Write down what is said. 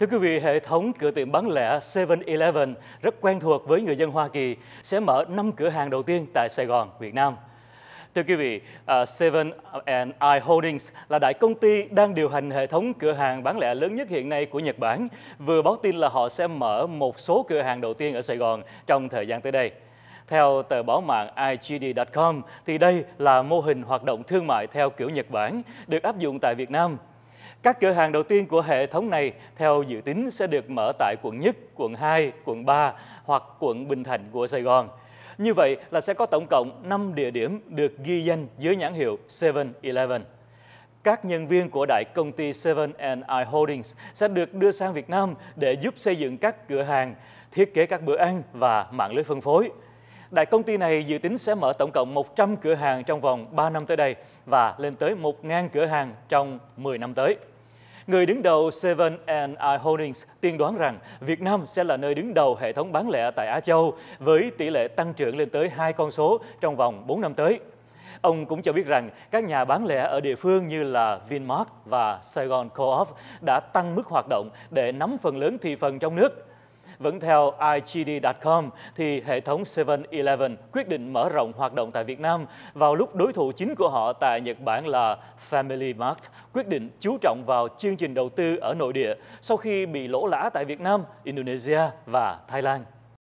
Thưa quý vị, hệ thống cửa tiệm bán lẻ 7-Eleven rất quen thuộc với người dân Hoa Kỳ sẽ mở 5 cửa hàng đầu tiên tại Sài Gòn, Việt Nam. Thưa quý vị, uh, Seven and I Holdings là đại công ty đang điều hành hệ thống cửa hàng bán lẻ lớn nhất hiện nay của Nhật Bản, vừa báo tin là họ sẽ mở một số cửa hàng đầu tiên ở Sài Gòn trong thời gian tới đây. Theo tờ báo mạng IGD.com, thì đây là mô hình hoạt động thương mại theo kiểu Nhật Bản được áp dụng tại Việt Nam – các cửa hàng đầu tiên của hệ thống này theo dự tính sẽ được mở tại quận Nhất, quận 2, quận 3 hoặc quận Bình Thạnh của Sài Gòn. Như vậy là sẽ có tổng cộng 5 địa điểm được ghi danh dưới nhãn hiệu 7-Eleven. Các nhân viên của đại công ty 7i Holdings sẽ được đưa sang Việt Nam để giúp xây dựng các cửa hàng, thiết kế các bữa ăn và mạng lưới phân phối. Đại công ty này dự tính sẽ mở tổng cộng 100 cửa hàng trong vòng 3 năm tới đây và lên tới 1.000 cửa hàng trong 10 năm tới. Người đứng đầu Seven and I Holdings tiên đoán rằng Việt Nam sẽ là nơi đứng đầu hệ thống bán lẻ tại Á Châu với tỷ lệ tăng trưởng lên tới hai con số trong vòng 4 năm tới. Ông cũng cho biết rằng các nhà bán lẻ ở địa phương như là Vinmart và Saigon Co-op đã tăng mức hoạt động để nắm phần lớn thị phần trong nước. Vẫn theo IGD.com, thì hệ thống 7-Eleven quyết định mở rộng hoạt động tại Việt Nam vào lúc đối thủ chính của họ tại Nhật Bản là Family Mart quyết định chú trọng vào chương trình đầu tư ở nội địa sau khi bị lỗ lã tại Việt Nam, Indonesia và Thái Lan.